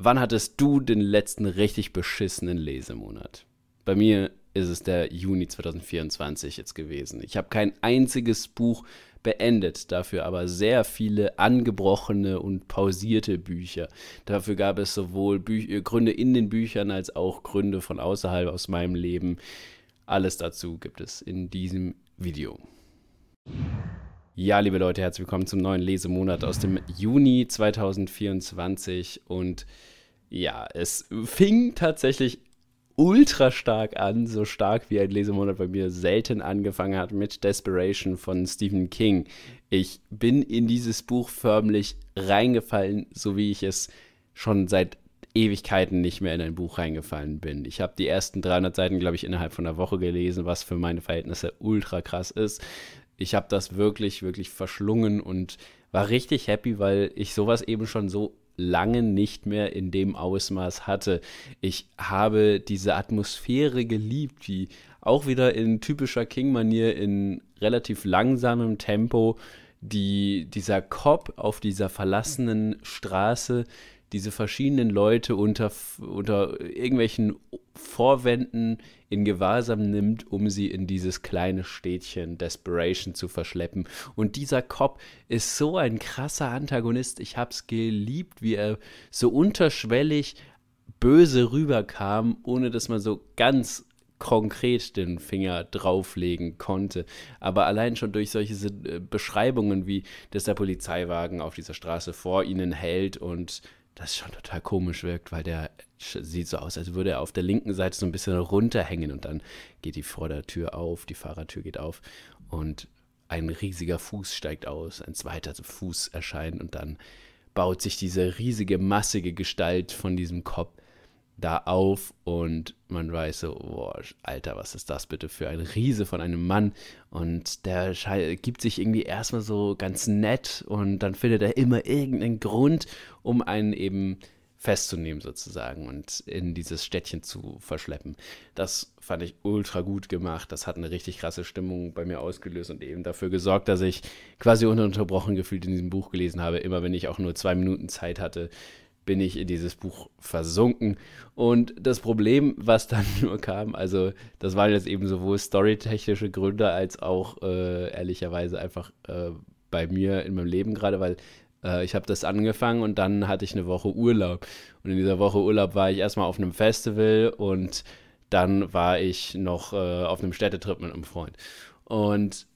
Wann hattest du den letzten richtig beschissenen Lesemonat? Bei mir ist es der Juni 2024 jetzt gewesen. Ich habe kein einziges Buch beendet, dafür aber sehr viele angebrochene und pausierte Bücher. Dafür gab es sowohl Bü äh, Gründe in den Büchern als auch Gründe von außerhalb aus meinem Leben. Alles dazu gibt es in diesem Video. Ja, liebe Leute, herzlich willkommen zum neuen Lesemonat aus dem Juni 2024. Und ja, es fing tatsächlich ultra stark an, so stark wie ein Lesemonat bei mir selten angefangen hat, mit Desperation von Stephen King. Ich bin in dieses Buch förmlich reingefallen, so wie ich es schon seit Ewigkeiten nicht mehr in ein Buch reingefallen bin. Ich habe die ersten 300 Seiten, glaube ich, innerhalb von einer Woche gelesen, was für meine Verhältnisse ultra krass ist ich habe das wirklich, wirklich verschlungen und war richtig happy, weil ich sowas eben schon so lange nicht mehr in dem Ausmaß hatte. Ich habe diese Atmosphäre geliebt, die auch wieder in typischer King-Manier in relativ langsamem Tempo die, dieser Cop auf dieser verlassenen Straße diese verschiedenen Leute unter, unter irgendwelchen Vorwänden in Gewahrsam nimmt, um sie in dieses kleine Städtchen Desperation zu verschleppen. Und dieser Cop ist so ein krasser Antagonist. Ich hab's geliebt, wie er so unterschwellig böse rüberkam, ohne dass man so ganz konkret den Finger drauflegen konnte. Aber allein schon durch solche äh, Beschreibungen, wie dass der Polizeiwagen auf dieser Straße vor ihnen hält und das schon total komisch wirkt, weil der sieht so aus, als würde er auf der linken Seite so ein bisschen runterhängen und dann geht die Vordertür auf, die Fahrertür geht auf und ein riesiger Fuß steigt aus, ein zweiter Fuß erscheint und dann baut sich diese riesige, massige Gestalt von diesem Kopf da auf und man weiß so, boah, Alter, was ist das bitte für ein Riese von einem Mann? Und der gibt sich irgendwie erstmal so ganz nett und dann findet er immer irgendeinen Grund, um einen eben festzunehmen sozusagen und in dieses Städtchen zu verschleppen. Das fand ich ultra gut gemacht. Das hat eine richtig krasse Stimmung bei mir ausgelöst und eben dafür gesorgt, dass ich quasi ununterbrochen gefühlt in diesem Buch gelesen habe. Immer wenn ich auch nur zwei Minuten Zeit hatte, bin ich in dieses Buch versunken. Und das Problem, was dann nur kam, also das waren jetzt eben sowohl storytechnische Gründe als auch äh, ehrlicherweise einfach äh, bei mir in meinem Leben gerade, weil äh, ich habe das angefangen und dann hatte ich eine Woche Urlaub. Und in dieser Woche Urlaub war ich erstmal auf einem Festival und dann war ich noch äh, auf einem Städtetrip mit einem Freund. Und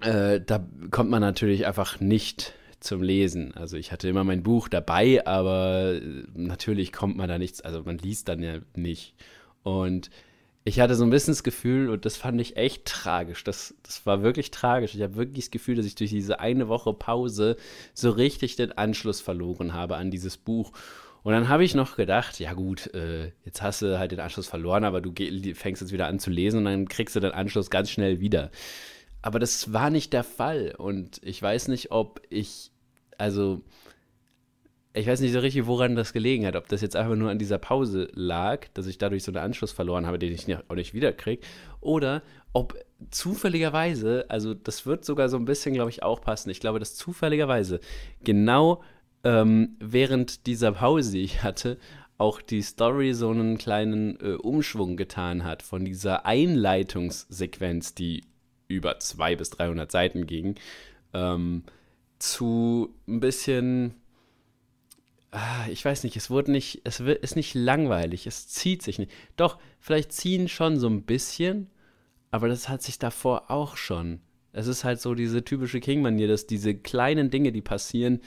äh, da kommt man natürlich einfach nicht zum Lesen. Also ich hatte immer mein Buch dabei, aber äh, natürlich kommt man da nichts, also man liest dann ja nicht. Und ich hatte so ein bisschen das Gefühl, und das fand ich echt tragisch, das, das war wirklich tragisch. Ich habe wirklich das Gefühl, dass ich durch diese eine Woche Pause so richtig den Anschluss verloren habe an dieses Buch. Und dann habe ich noch gedacht, ja gut, äh, jetzt hast du halt den Anschluss verloren, aber du fängst jetzt wieder an zu lesen und dann kriegst du den Anschluss ganz schnell wieder. Aber das war nicht der Fall. Und ich weiß nicht, ob ich, also, ich weiß nicht so richtig, woran das gelegen hat. Ob das jetzt einfach nur an dieser Pause lag, dass ich dadurch so einen Anschluss verloren habe, den ich auch nicht wiederkriege. Oder ob zufälligerweise, also das wird sogar so ein bisschen, glaube ich, auch passen. Ich glaube, dass zufälligerweise genau ähm, während dieser Pause, die ich hatte, auch die Story so einen kleinen äh, Umschwung getan hat von dieser Einleitungssequenz, die über 200 bis 300 Seiten ging, ähm, zu ein bisschen, ah, ich weiß nicht, es wurde nicht, es ist nicht langweilig, es zieht sich nicht. Doch, vielleicht ziehen schon so ein bisschen, aber das hat sich davor auch schon. Es ist halt so diese typische King-Manier, dass diese kleinen Dinge, die passieren,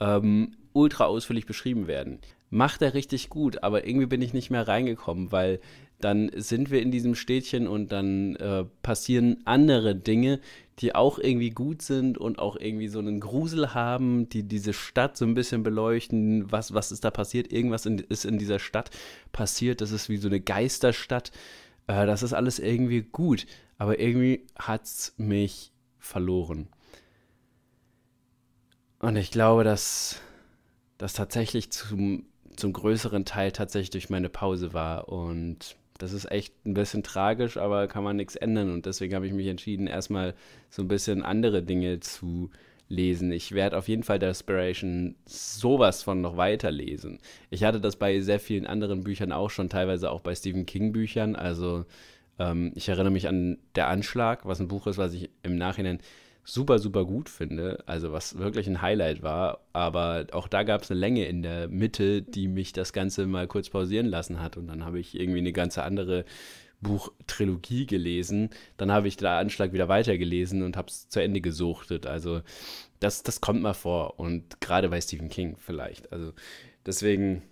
ähm, ultra ausführlich beschrieben werden. Macht er richtig gut, aber irgendwie bin ich nicht mehr reingekommen, weil dann sind wir in diesem Städtchen und dann äh, passieren andere Dinge, die auch irgendwie gut sind und auch irgendwie so einen Grusel haben, die diese Stadt so ein bisschen beleuchten. Was, was ist da passiert? Irgendwas in, ist in dieser Stadt passiert. Das ist wie so eine Geisterstadt. Äh, das ist alles irgendwie gut. Aber irgendwie hat es mich verloren. Und ich glaube, dass das tatsächlich zum, zum größeren Teil tatsächlich durch meine Pause war und das ist echt ein bisschen tragisch, aber kann man nichts ändern. Und deswegen habe ich mich entschieden, erstmal so ein bisschen andere Dinge zu lesen. Ich werde auf jeden Fall Desperation sowas von noch weiterlesen. Ich hatte das bei sehr vielen anderen Büchern auch schon, teilweise auch bei Stephen King Büchern. Also ähm, ich erinnere mich an Der Anschlag, was ein Buch ist, was ich im Nachhinein super, super gut finde. Also was wirklich ein Highlight war. Aber auch da gab es eine Länge in der Mitte, die mich das Ganze mal kurz pausieren lassen hat. Und dann habe ich irgendwie eine ganze andere Buchtrilogie gelesen. Dann habe ich da Anschlag wieder weitergelesen und habe es zu Ende gesuchtet. Also das, das kommt mal vor. Und gerade bei Stephen King vielleicht. Also deswegen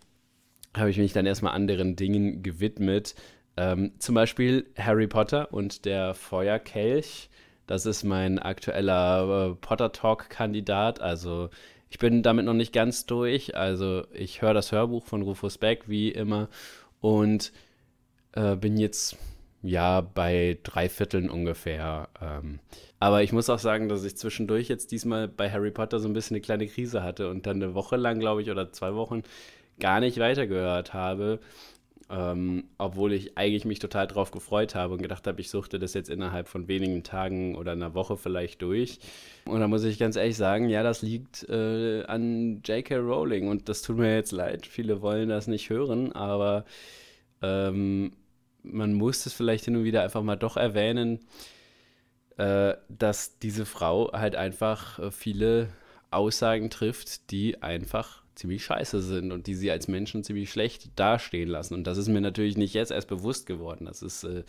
habe ich mich dann erstmal anderen Dingen gewidmet. Ähm, zum Beispiel Harry Potter und der Feuerkelch das ist mein aktueller äh, Potter Talk-Kandidat. Also ich bin damit noch nicht ganz durch. Also ich höre das Hörbuch von Rufus Beck wie immer und äh, bin jetzt ja bei drei Vierteln ungefähr. Ähm. Aber ich muss auch sagen, dass ich zwischendurch jetzt diesmal bei Harry Potter so ein bisschen eine kleine Krise hatte und dann eine Woche lang, glaube ich, oder zwei Wochen gar nicht weitergehört habe ähm, obwohl ich eigentlich mich total drauf gefreut habe und gedacht habe, ich suchte das jetzt innerhalb von wenigen Tagen oder einer Woche vielleicht durch. Und da muss ich ganz ehrlich sagen, ja, das liegt äh, an J.K. Rowling und das tut mir jetzt leid. Viele wollen das nicht hören, aber ähm, man muss es vielleicht hin und wieder einfach mal doch erwähnen, äh, dass diese Frau halt einfach äh, viele Aussagen trifft, die einfach ziemlich scheiße sind und die sie als Menschen ziemlich schlecht dastehen lassen. Und das ist mir natürlich nicht jetzt erst bewusst geworden. Das ist, äh,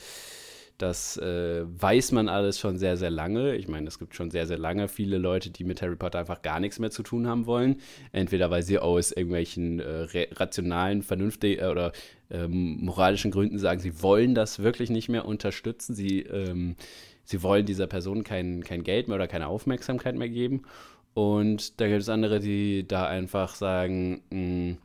das äh, weiß man alles schon sehr, sehr lange. Ich meine, es gibt schon sehr, sehr lange viele Leute, die mit Harry Potter einfach gar nichts mehr zu tun haben wollen. Entweder weil sie aus irgendwelchen äh, rationalen, vernünftigen äh, oder ähm, moralischen Gründen sagen, sie wollen das wirklich nicht mehr unterstützen. Sie, ähm, sie wollen dieser Person kein, kein Geld mehr oder keine Aufmerksamkeit mehr geben. Und da gibt es andere, die da einfach sagen, mm,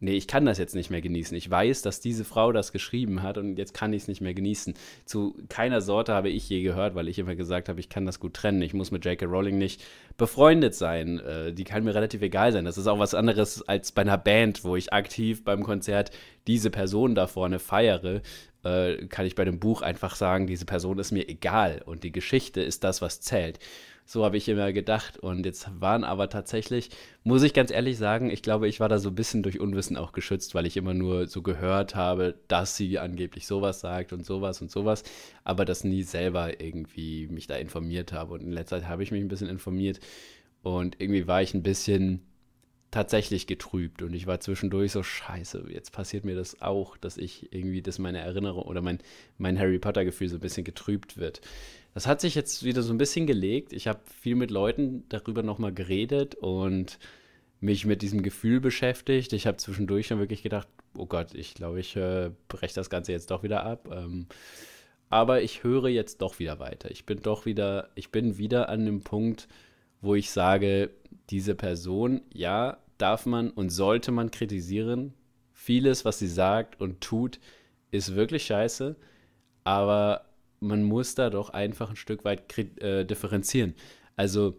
nee, ich kann das jetzt nicht mehr genießen. Ich weiß, dass diese Frau das geschrieben hat und jetzt kann ich es nicht mehr genießen. Zu keiner Sorte habe ich je gehört, weil ich immer gesagt habe, ich kann das gut trennen. Ich muss mit J.K. Rowling nicht befreundet sein. Äh, die kann mir relativ egal sein. Das ist auch was anderes als bei einer Band, wo ich aktiv beim Konzert diese Person da vorne feiere äh, kann ich bei dem Buch einfach sagen, diese Person ist mir egal und die Geschichte ist das, was zählt. So habe ich immer gedacht. Und jetzt waren aber tatsächlich, muss ich ganz ehrlich sagen, ich glaube, ich war da so ein bisschen durch Unwissen auch geschützt, weil ich immer nur so gehört habe, dass sie angeblich sowas sagt und sowas und sowas, aber das nie selber irgendwie mich da informiert habe. Und in letzter Zeit habe ich mich ein bisschen informiert und irgendwie war ich ein bisschen tatsächlich getrübt und ich war zwischendurch so scheiße, jetzt passiert mir das auch, dass ich irgendwie, dass meine Erinnerung oder mein, mein Harry Potter Gefühl so ein bisschen getrübt wird. Das hat sich jetzt wieder so ein bisschen gelegt. Ich habe viel mit Leuten darüber nochmal geredet und mich mit diesem Gefühl beschäftigt. Ich habe zwischendurch schon wirklich gedacht, oh Gott, ich glaube, ich äh, breche das Ganze jetzt doch wieder ab. Ähm, aber ich höre jetzt doch wieder weiter. Ich bin doch wieder, ich bin wieder an dem Punkt, wo ich sage, diese Person, ja, darf man und sollte man kritisieren. Vieles, was sie sagt und tut, ist wirklich scheiße, aber man muss da doch einfach ein Stück weit äh, differenzieren. Also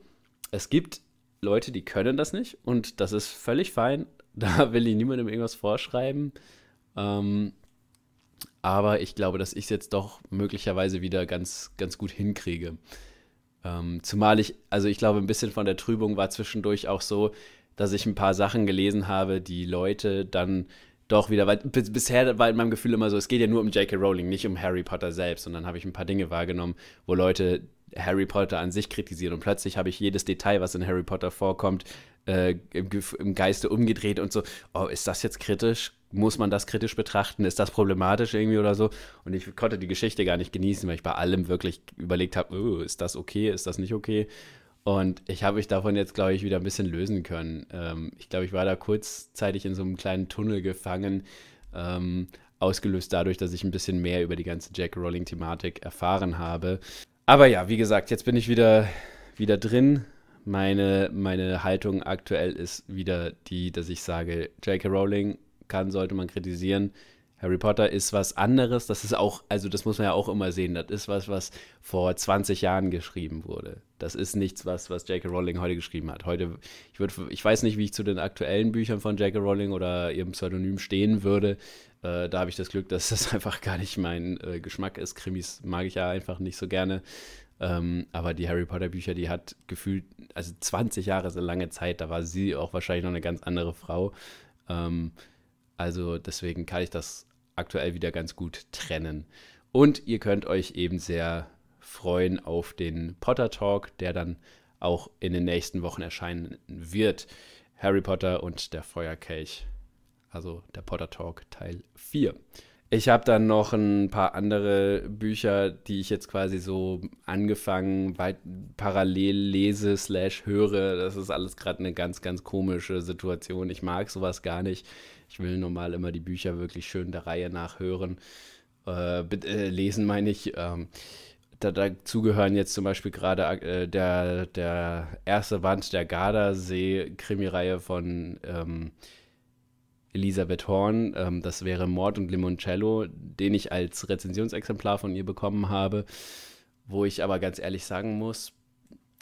es gibt Leute, die können das nicht und das ist völlig fein. Da will ich niemandem irgendwas vorschreiben. Ähm, aber ich glaube, dass ich es jetzt doch möglicherweise wieder ganz, ganz gut hinkriege. Ähm, zumal ich, also ich glaube, ein bisschen von der Trübung war zwischendurch auch so, dass ich ein paar Sachen gelesen habe, die Leute dann doch wieder, weil bisher war in meinem Gefühl immer so, es geht ja nur um J.K. Rowling, nicht um Harry Potter selbst. Und dann habe ich ein paar Dinge wahrgenommen, wo Leute Harry Potter an sich kritisieren. Und plötzlich habe ich jedes Detail, was in Harry Potter vorkommt, äh, im, Geiste umgedreht und so, oh, ist das jetzt kritisch? Muss man das kritisch betrachten? Ist das problematisch irgendwie oder so? Und ich konnte die Geschichte gar nicht genießen, weil ich bei allem wirklich überlegt habe, oh, ist das okay, ist das nicht okay? Und ich habe mich davon jetzt, glaube ich, wieder ein bisschen lösen können. Ähm, ich glaube, ich war da kurzzeitig in so einem kleinen Tunnel gefangen, ähm, ausgelöst dadurch, dass ich ein bisschen mehr über die ganze Jack Rowling-Thematik erfahren habe. Aber ja, wie gesagt, jetzt bin ich wieder, wieder drin. Meine, meine Haltung aktuell ist wieder die, dass ich sage, J.K. Rowling kann, sollte man kritisieren. Harry Potter ist was anderes. Das ist auch, also das muss man ja auch immer sehen. Das ist was, was vor 20 Jahren geschrieben wurde. Das ist nichts, was, was J.K. Rowling heute geschrieben hat. Heute, ich, würd, ich weiß nicht, wie ich zu den aktuellen Büchern von J.K. Rowling oder ihrem Pseudonym stehen würde. Äh, da habe ich das Glück, dass das einfach gar nicht mein äh, Geschmack ist. Krimis mag ich ja einfach nicht so gerne. Ähm, aber die Harry Potter Bücher, die hat gefühlt, also 20 Jahre ist eine lange Zeit. Da war sie auch wahrscheinlich noch eine ganz andere Frau. Ähm, also deswegen kann ich das aktuell wieder ganz gut trennen. Und ihr könnt euch eben sehr freuen auf den Potter Talk, der dann auch in den nächsten Wochen erscheinen wird. Harry Potter und der Feuerkelch. Also der Potter Talk Teil 4. Ich habe dann noch ein paar andere Bücher, die ich jetzt quasi so angefangen, weit parallel lese, slash höre. Das ist alles gerade eine ganz, ganz komische Situation. Ich mag sowas gar nicht. Ich will normal immer die Bücher wirklich schön der Reihe nach hören, äh, äh, lesen, meine ich. Ähm, da, dazu gehören jetzt zum Beispiel gerade äh, der, der erste Band der Gardasee-Krimireihe von ähm, Elisabeth Horn. Ähm, das wäre Mord und Limoncello, den ich als Rezensionsexemplar von ihr bekommen habe. Wo ich aber ganz ehrlich sagen muss,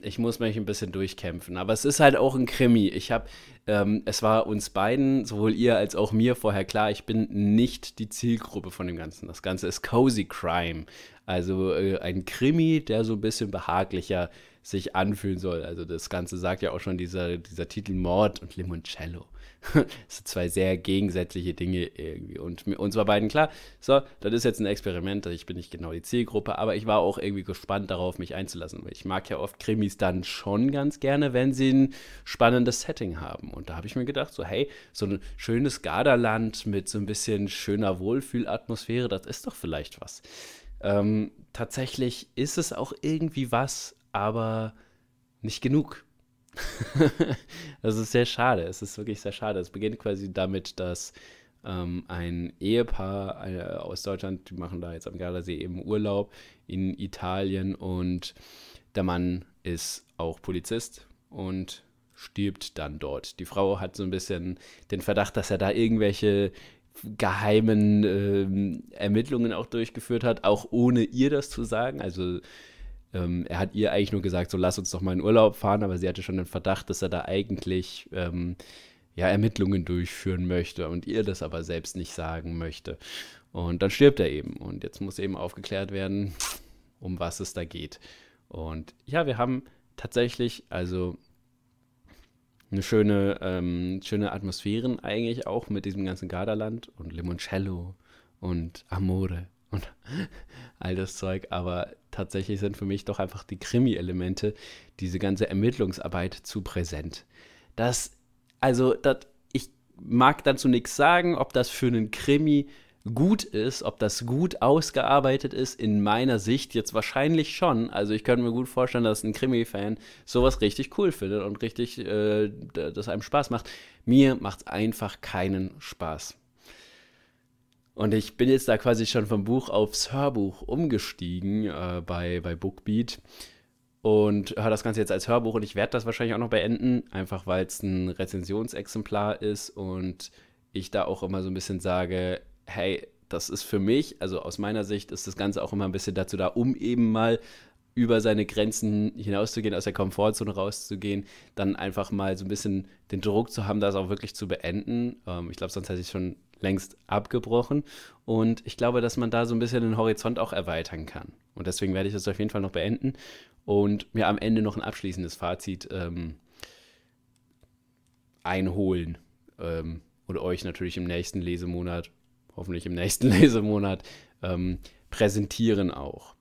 ich muss mich ein bisschen durchkämpfen. Aber es ist halt auch ein Krimi. Ich habe, ähm, es war uns beiden, sowohl ihr als auch mir vorher klar, ich bin nicht die Zielgruppe von dem Ganzen. Das Ganze ist Cozy Crime. Also äh, ein Krimi, der so ein bisschen behaglicher sich anfühlen soll. Also das Ganze sagt ja auch schon dieser, dieser Titel Mord und Limoncello. so zwei sehr gegensätzliche Dinge irgendwie. Und uns war beiden klar, so, das ist jetzt ein Experiment, ich bin nicht genau die Zielgruppe, aber ich war auch irgendwie gespannt darauf, mich einzulassen. Weil ich mag ja oft Krimis dann schon ganz gerne, wenn sie ein spannendes Setting haben. Und da habe ich mir gedacht, so, hey, so ein schönes Gardaland mit so ein bisschen schöner Wohlfühlatmosphäre, das ist doch vielleicht was. Ähm, tatsächlich ist es auch irgendwie was, aber nicht genug. das ist sehr schade. Es ist wirklich sehr schade. Es beginnt quasi damit, dass ähm, ein Ehepaar äh, aus Deutschland, die machen da jetzt am Gardasee eben Urlaub in Italien und der Mann ist auch Polizist und stirbt dann dort. Die Frau hat so ein bisschen den Verdacht, dass er da irgendwelche geheimen äh, Ermittlungen auch durchgeführt hat, auch ohne ihr das zu sagen. Also ähm, er hat ihr eigentlich nur gesagt, so lass uns doch mal in Urlaub fahren, aber sie hatte schon den Verdacht, dass er da eigentlich ähm, ja, Ermittlungen durchführen möchte und ihr das aber selbst nicht sagen möchte. Und dann stirbt er eben. Und jetzt muss eben aufgeklärt werden, um was es da geht. Und ja, wir haben tatsächlich, also eine schöne, ähm, schöne Atmosphären eigentlich auch mit diesem ganzen Gardaland und Limoncello und Amore und all das Zeug, aber tatsächlich sind für mich doch einfach die Krimi-Elemente, diese ganze Ermittlungsarbeit zu präsent. Das, also, das, ich mag dazu nichts sagen, ob das für einen Krimi gut ist, ob das gut ausgearbeitet ist, in meiner Sicht jetzt wahrscheinlich schon. Also ich könnte mir gut vorstellen, dass ein Krimi-Fan sowas richtig cool findet und richtig, äh, das einem Spaß macht. Mir macht es einfach keinen Spaß. Und ich bin jetzt da quasi schon vom Buch aufs Hörbuch umgestiegen äh, bei, bei Bookbeat und höre das Ganze jetzt als Hörbuch und ich werde das wahrscheinlich auch noch beenden, einfach weil es ein Rezensionsexemplar ist und ich da auch immer so ein bisschen sage, hey, das ist für mich, also aus meiner Sicht ist das Ganze auch immer ein bisschen dazu da, um eben mal über seine Grenzen hinauszugehen, aus der Komfortzone rauszugehen, dann einfach mal so ein bisschen den Druck zu haben, das auch wirklich zu beenden. Ähm, ich glaube, sonst hätte ich schon längst abgebrochen. Und ich glaube, dass man da so ein bisschen den Horizont auch erweitern kann. Und deswegen werde ich das auf jeden Fall noch beenden und mir am Ende noch ein abschließendes Fazit ähm, einholen. Ähm, und euch natürlich im nächsten Lesemonat, hoffentlich im nächsten Lesemonat, ähm, präsentieren auch.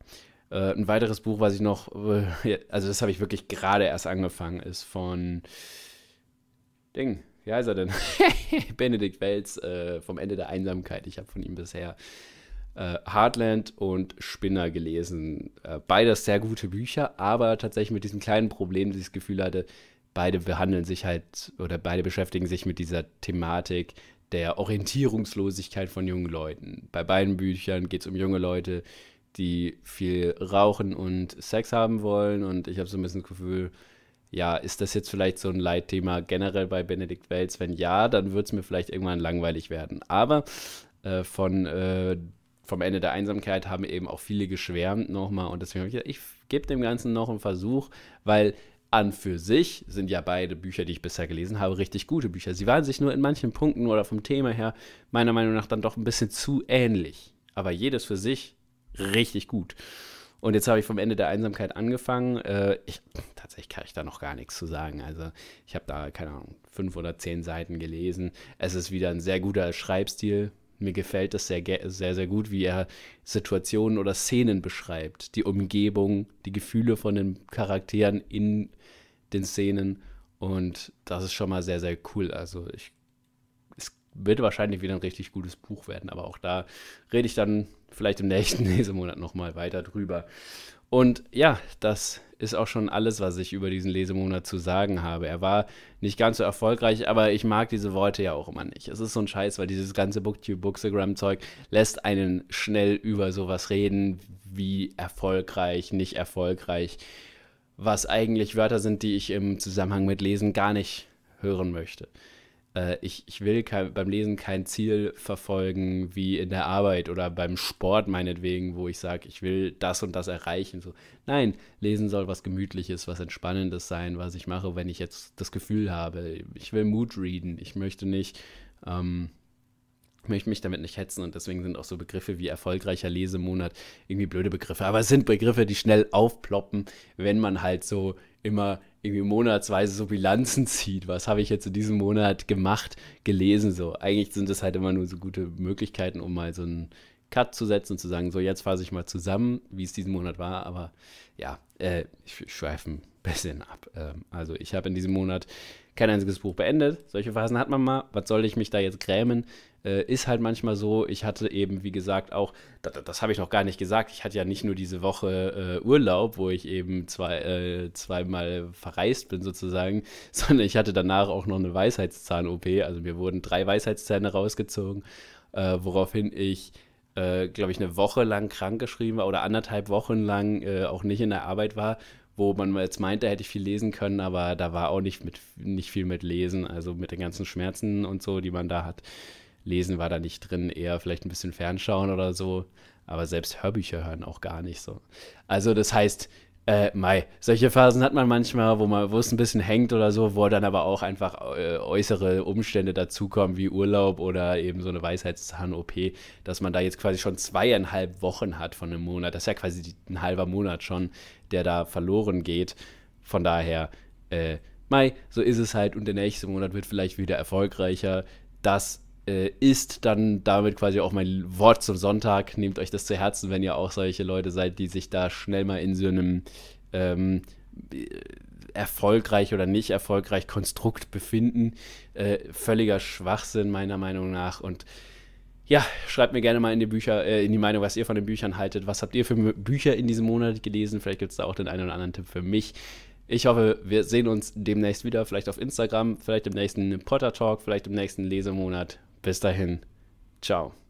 Äh, ein weiteres Buch, was ich noch, äh, also das habe ich wirklich gerade erst angefangen, ist von Ding, wie heißt er denn? Benedikt Wells äh, vom Ende der Einsamkeit. Ich habe von ihm bisher äh, Heartland und Spinner gelesen. Äh, beides sehr gute Bücher, aber tatsächlich mit diesem kleinen Problem, dass ich das Gefühl hatte, beide behandeln sich halt oder beide beschäftigen sich mit dieser Thematik der Orientierungslosigkeit von jungen Leuten. Bei beiden Büchern geht es um junge Leute, die viel rauchen und Sex haben wollen und ich habe so ein bisschen das Gefühl, ja, ist das jetzt vielleicht so ein Leitthema generell bei Benedikt Wells? Wenn ja, dann wird es mir vielleicht irgendwann langweilig werden. Aber äh, von, äh, vom Ende der Einsamkeit haben eben auch viele geschwärmt nochmal und deswegen habe ich gesagt, ich gebe dem Ganzen noch einen Versuch, weil an für sich sind ja beide Bücher, die ich bisher gelesen habe, richtig gute Bücher. Sie waren sich nur in manchen Punkten oder vom Thema her meiner Meinung nach dann doch ein bisschen zu ähnlich. Aber jedes für sich richtig gut. Und jetzt habe ich vom Ende der Einsamkeit angefangen. Äh, ich, tatsächlich kann ich da noch gar nichts zu sagen. Also ich habe da, keine Ahnung, fünf oder zehn Seiten gelesen. Es ist wieder ein sehr guter Schreibstil. Mir gefällt es sehr, sehr, sehr gut, wie er Situationen oder Szenen beschreibt. Die Umgebung, die Gefühle von den Charakteren in den Szenen. Und das ist schon mal sehr, sehr cool. Also ich wird wahrscheinlich wieder ein richtig gutes Buch werden, aber auch da rede ich dann vielleicht im nächsten Lesemonat nochmal weiter drüber. Und ja, das ist auch schon alles, was ich über diesen Lesemonat zu sagen habe. Er war nicht ganz so erfolgreich, aber ich mag diese Worte ja auch immer nicht. Es ist so ein Scheiß, weil dieses ganze Booktube, Bookstagram-Zeug lässt einen schnell über sowas reden, wie erfolgreich, nicht erfolgreich, was eigentlich Wörter sind, die ich im Zusammenhang mit Lesen gar nicht hören möchte. Äh, ich, ich will kein, beim Lesen kein Ziel verfolgen wie in der Arbeit oder beim Sport meinetwegen, wo ich sage, ich will das und das erreichen. So, nein, Lesen soll was Gemütliches, was Entspannendes sein, was ich mache, wenn ich jetzt das Gefühl habe. Ich will Mood readen. Ich möchte nicht, ähm, möchte mich damit nicht hetzen und deswegen sind auch so Begriffe wie erfolgreicher Lesemonat irgendwie blöde Begriffe. Aber es sind Begriffe, die schnell aufploppen, wenn man halt so immer irgendwie monatsweise so Bilanzen zieht. Was habe ich jetzt in diesem Monat gemacht, gelesen? So, eigentlich sind es halt immer nur so gute Möglichkeiten, um mal so einen Cut zu setzen und zu sagen, so jetzt fasse ich mal zusammen, wie es diesen Monat war. Aber ja, äh, ich schweifen bisschen ab. Ähm, also ich habe in diesem Monat kein einziges Buch beendet. Solche Phasen hat man mal. Was soll ich mich da jetzt grämen? Äh, ist halt manchmal so. Ich hatte eben, wie gesagt, auch, das, das habe ich noch gar nicht gesagt, ich hatte ja nicht nur diese Woche äh, Urlaub, wo ich eben zwei, äh, zweimal verreist bin sozusagen, sondern ich hatte danach auch noch eine Weisheitszahn-OP. Also mir wurden drei Weisheitszähne rausgezogen, äh, woraufhin ich äh, glaube ich, eine Woche lang krank geschrieben war oder anderthalb Wochen lang auch nicht in der Arbeit war wo man jetzt meinte, hätte ich viel lesen können, aber da war auch nicht, mit, nicht viel mit Lesen, also mit den ganzen Schmerzen und so, die man da hat. Lesen war da nicht drin, eher vielleicht ein bisschen Fernschauen oder so, aber selbst Hörbücher hören auch gar nicht so. Also das heißt, äh, Mai, solche Phasen hat man manchmal, wo man, wo es ein bisschen hängt oder so, wo dann aber auch einfach äh, äußere Umstände dazukommen, wie Urlaub oder eben so eine Weisheitszahn-OP, dass man da jetzt quasi schon zweieinhalb Wochen hat von einem Monat. Das ist ja quasi ein halber Monat schon, der da verloren geht. Von daher, äh, Mai, so ist es halt und der nächste Monat wird vielleicht wieder erfolgreicher. Das äh, ist dann damit quasi auch mein Wort zum Sonntag. Nehmt euch das zu Herzen, wenn ihr auch solche Leute seid, die sich da schnell mal in so einem ähm, äh, erfolgreich oder nicht erfolgreich Konstrukt befinden. Äh, völliger Schwachsinn meiner Meinung nach und ja, schreibt mir gerne mal in die Bücher, äh, in die Meinung, was ihr von den Büchern haltet. Was habt ihr für Bücher in diesem Monat gelesen? Vielleicht gibt es da auch den einen oder anderen Tipp für mich. Ich hoffe, wir sehen uns demnächst wieder, vielleicht auf Instagram, vielleicht im nächsten Potter Talk, vielleicht im nächsten Lesemonat. Bis dahin, ciao.